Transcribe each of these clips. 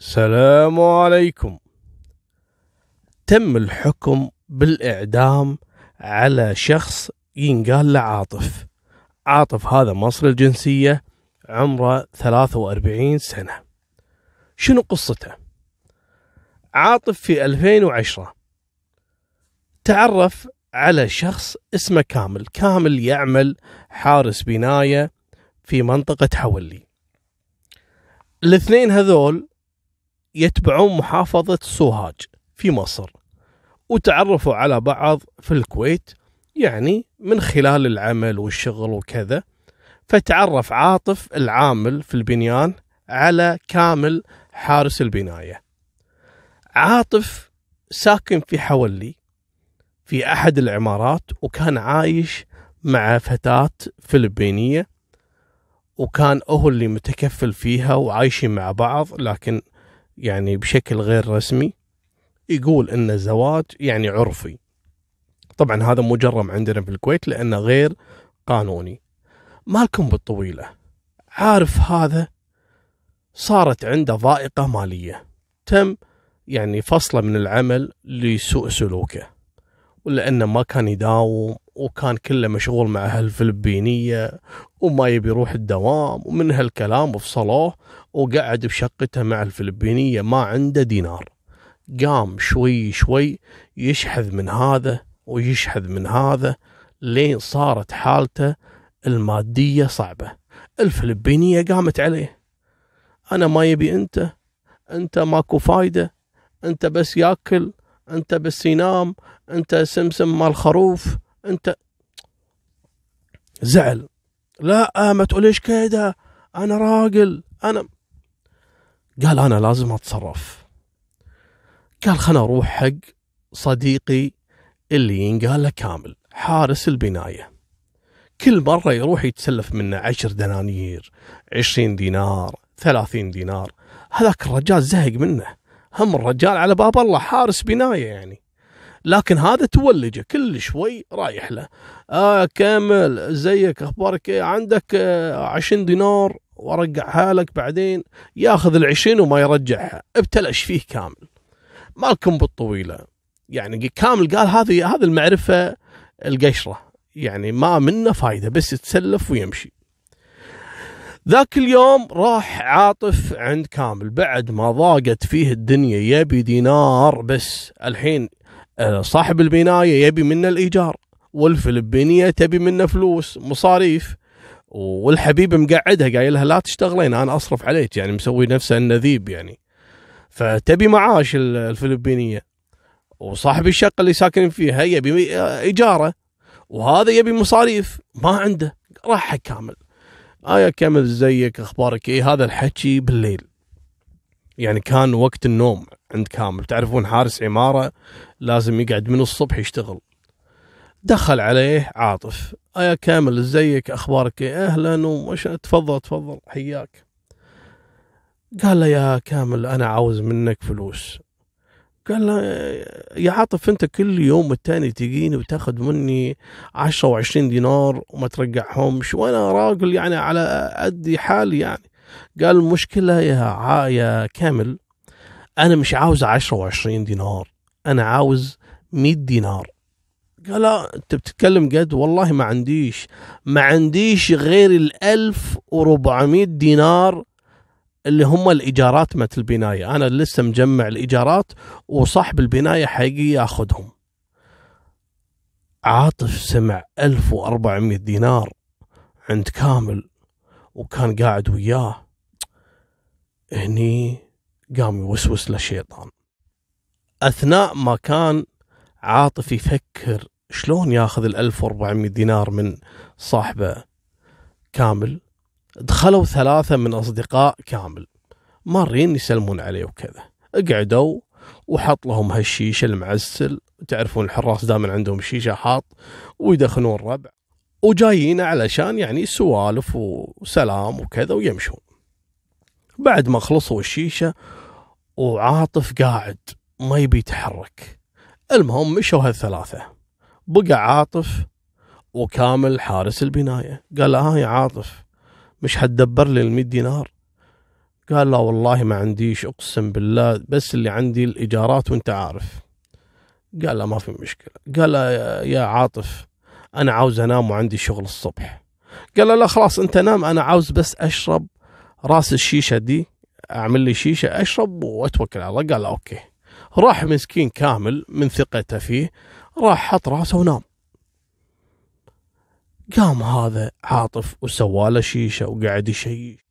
السلام عليكم تم الحكم بالإعدام على شخص ينقال له عاطف عاطف هذا مصري الجنسية عمره 43 سنة شنو قصته؟ عاطف في 2010 تعرف على شخص اسمه كامل كامل يعمل حارس بناية في منطقة حولي الاثنين هذول يتبعون محافظة سوهاج في مصر وتعرفوا على بعض في الكويت يعني من خلال العمل والشغل وكذا فتعرف عاطف العامل في البنيان على كامل حارس البناية عاطف ساكن في حولي في أحد العمارات وكان عايش مع فتاة فلبينية وكان هو اللي متكفل فيها وعايشين مع بعض لكن يعني بشكل غير رسمي يقول ان الزواج يعني عرفي طبعا هذا مجرم عندنا في الكويت لانه غير قانوني مالكم بالطويله عارف هذا صارت عنده ضائقه ماليه تم يعني فصله من العمل لسوء سلوكه ولانه ما كان يداوم وكان كله مشغول مع هالفلبينية وما يبي يروح الدوام ومن هالكلام وفصلوه وقعد بشقته مع الفلبينية ما عنده دينار قام شوي شوي يشحذ من هذا ويشحذ من هذا لين صارت حالته المادية صعبة الفلبينية قامت عليه أنا ما يبي أنت أنت ماكو فايدة أنت بس ياكل أنت بس ينام أنت سمسم مال خروف انت زعل لا آه، ما تقول ليش كذا انا راجل انا قال انا لازم اتصرف قال خلنا اروح حق صديقي اللي ينقال له كامل حارس البنايه كل مره يروح يتسلف منه عشر دنانير عشرين دينار ثلاثين دينار هذاك الرجال زهق منه هم الرجال على باب الله حارس بنايه يعني لكن هذا تولجه كل شوي رايح له آه كمل زيك اخبارك ايه عندك آه 20 دينار وارجعها لك بعدين ياخذ ال وما يرجعها ابتلش فيه كامل مالكم بالطويله يعني كامل قال هذه هذه المعرفه القشره يعني ما منه فايده بس يتسلف ويمشي ذاك اليوم راح عاطف عند كامل بعد ما ضاقت فيه الدنيا يبي دينار بس الحين آه، صاحب البنايه يبي منا الايجار والفلبينيه تبي منا فلوس مصاريف والحبيب مقعدها قايل لها لا تشتغلين انا اصرف عليك يعني مسوي نفسه النذيب يعني فتبي معاش الفلبينيه وصاحب الشقه اللي ساكنين فيها يبي آه، ايجاره وهذا يبي مصاريف ما عنده راح كامل آية كامل زيك اخبارك ايه هذا الحكي بالليل يعني كان وقت النوم عند كامل تعرفون حارس عمارة لازم يقعد من الصبح يشتغل دخل عليه عاطف يا كامل ازيك اخبارك إيه؟ اهلا ومش تفضل تفضل حياك قال له يا كامل انا عاوز منك فلوس قال له يا عاطف انت كل يوم التاني تجيني وتاخذ مني عشرة وعشرين دينار وما ترجعهمش وانا راجل يعني على قد حالي يعني قال المشكله يا يا كامل انا مش عاوز 10 و20 دينار انا عاوز 100 دينار قال لا انت بتتكلم جد والله ما عنديش ما عنديش غير ال 1400 دينار اللي هم الايجارات مالت البنايه انا لسه مجمع الايجارات وصاحب البنايه حيجي ياخذهم عاطف سمع 1400 دينار عند كامل وكان قاعد وياه هني قام يوسوس له اثناء ما كان عاطف يفكر شلون ياخذ ال 1400 دينار من صاحبه كامل دخلوا ثلاثه من اصدقاء كامل مارين يسلمون عليه وكذا قعدوا وحط لهم هالشيشه المعسل تعرفون الحراس دائما عندهم شيشه حاط ويدخنون ربع وجايين علشان يعني سوالف وسلام وكذا ويمشون بعد ما خلصوا الشيشة وعاطف قاعد ما يبي يتحرك المهم مشوا هالثلاثة بقى عاطف وكامل حارس البناية قال له ها يا عاطف مش حتدبر لي المية دينار قال لا والله ما عنديش اقسم بالله بس اللي عندي الايجارات وانت عارف قال لا ما في مشكله قال يا عاطف انا عاوز انام وعندي شغل الصبح قال له لا خلاص انت نام انا عاوز بس اشرب راس الشيشه دي اعمل لي شيشه اشرب واتوكل على الله قال له اوكي راح مسكين كامل من ثقته فيه راح حط راسه ونام قام هذا عاطف وسوى له شيشه وقعد يشي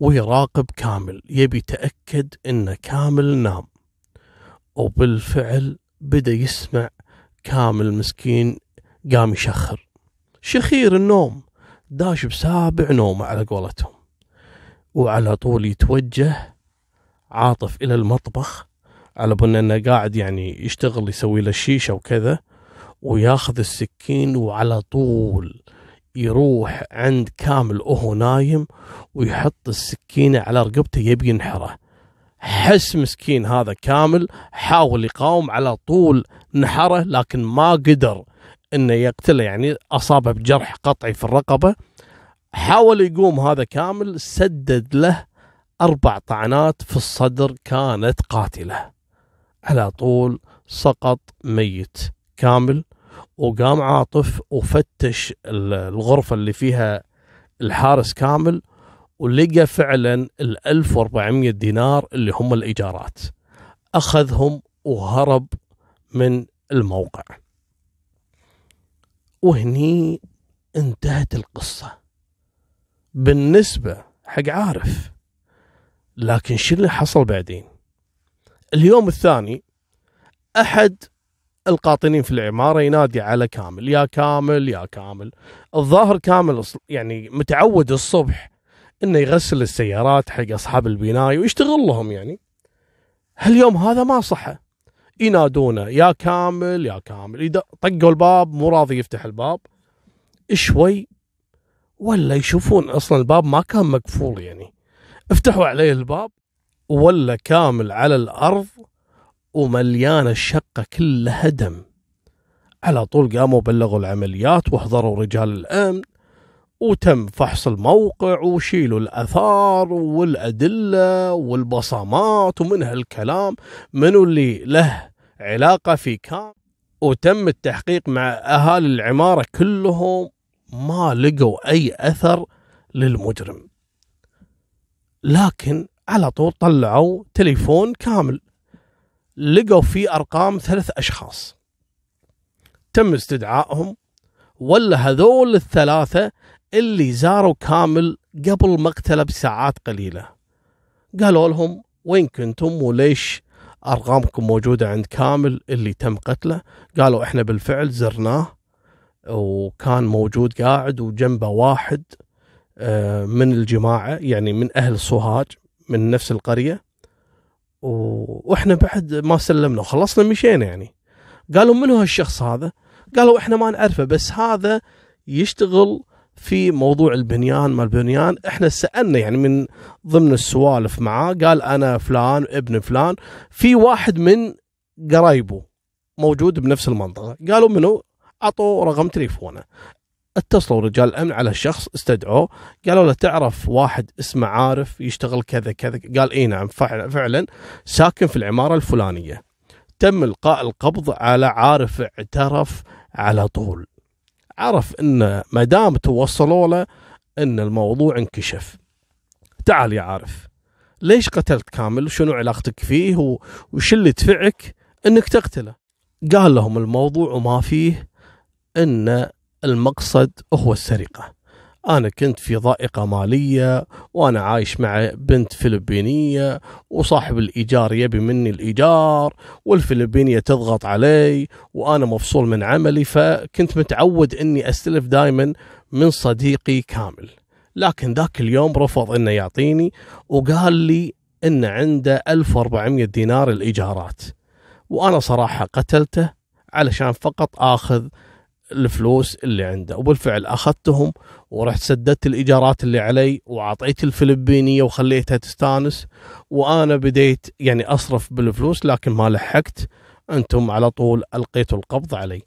ويراقب كامل يبي يتاكد ان كامل نام وبالفعل بدا يسمع كامل مسكين قام يشخر شخير النوم داش بسابع نومه على قولتهم وعلى طول يتوجه عاطف الى المطبخ على بن انه قاعد يعني يشتغل يسوي له الشيشه وكذا وياخذ السكين وعلى طول يروح عند كامل وهو نايم ويحط السكينه على رقبته يبي ينحره حس مسكين هذا كامل حاول يقاوم على طول نحره لكن ما قدر انه يقتله يعني اصابه بجرح قطعي في الرقبه حاول يقوم هذا كامل سدد له اربع طعنات في الصدر كانت قاتله على طول سقط ميت كامل وقام عاطف وفتش الغرفه اللي فيها الحارس كامل ولقى فعلا ال 1400 دينار اللي هم الايجارات اخذهم وهرب من الموقع وهني انتهت القصة بالنسبة حق عارف لكن شو اللي حصل بعدين اليوم الثاني أحد القاطنين في العمارة ينادي على كامل يا كامل يا كامل الظاهر كامل يعني متعود الصبح انه يغسل السيارات حق اصحاب البناية ويشتغل لهم يعني هاليوم هذا ما صحى ينادونه يا كامل يا كامل طقوا الباب مو راضي يفتح الباب شوي ولا يشوفون اصلا الباب ما كان مقفول يعني افتحوا عليه الباب ولا كامل على الارض ومليانه الشقه كلها دم على طول قاموا بلغوا العمليات وحضروا رجال الامن وتم فحص الموقع وشيلوا الاثار والادله والبصمات ومن هالكلام منو اللي له علاقه في كامب وتم التحقيق مع اهالي العماره كلهم ما لقوا اي اثر للمجرم لكن على طول طلعوا تليفون كامل لقوا فيه ارقام ثلاث اشخاص تم استدعائهم ولا هذول الثلاثه اللي زاروا كامل قبل مقتله بساعات قليله قالوا لهم وين كنتم وليش ارقامكم موجوده عند كامل اللي تم قتله قالوا احنا بالفعل زرناه وكان موجود قاعد وجنبه واحد آه، من الجماعه يعني من اهل صهاج من نفس القريه واحنا بعد ما سلمنا وخلصنا مشينا يعني قالوا منو هالشخص هذا؟ قالوا احنا ما نعرفه بس هذا يشتغل في موضوع البنيان ما البنيان احنا سالنا يعني من ضمن السوالف معاه قال انا فلان ابن فلان في واحد من قرايبه موجود بنفس المنطقه قالوا منو اعطوا رقم تليفونه اتصلوا رجال الامن على الشخص استدعوه قالوا له تعرف واحد اسمه عارف يشتغل كذا كذا قال اي نعم فعلا ساكن في العماره الفلانيه تم القاء القبض على عارف اعترف على طول عرف ان ما دام توصلوا له ان الموضوع انكشف تعال يا عارف ليش قتلت كامل وشنو علاقتك فيه وش اللي دفعك انك تقتله قال لهم الموضوع وما فيه ان المقصد هو السرقه انا كنت في ضائقه ماليه وانا عايش مع بنت فلبينيه وصاحب الايجار يبي مني الايجار والفلبينيه تضغط علي وانا مفصول من عملي فكنت متعود اني استلف دائما من صديقي كامل لكن ذاك اليوم رفض انه يعطيني وقال لي ان عنده 1400 دينار الايجارات وانا صراحه قتلته علشان فقط اخذ الفلوس اللي عنده وبالفعل اخذتهم ورحت سددت الايجارات اللي علي واعطيت الفلبينيه وخليتها تستانس وانا بديت يعني اصرف بالفلوس لكن ما لحقت انتم على طول القيتوا القبض علي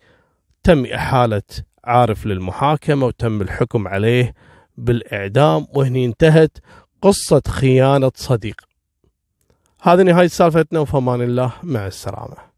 تم احاله عارف للمحاكمه وتم الحكم عليه بالاعدام وهني انتهت قصه خيانه صديق هذه نهايه سالفتنا وفي امان الله مع السلامه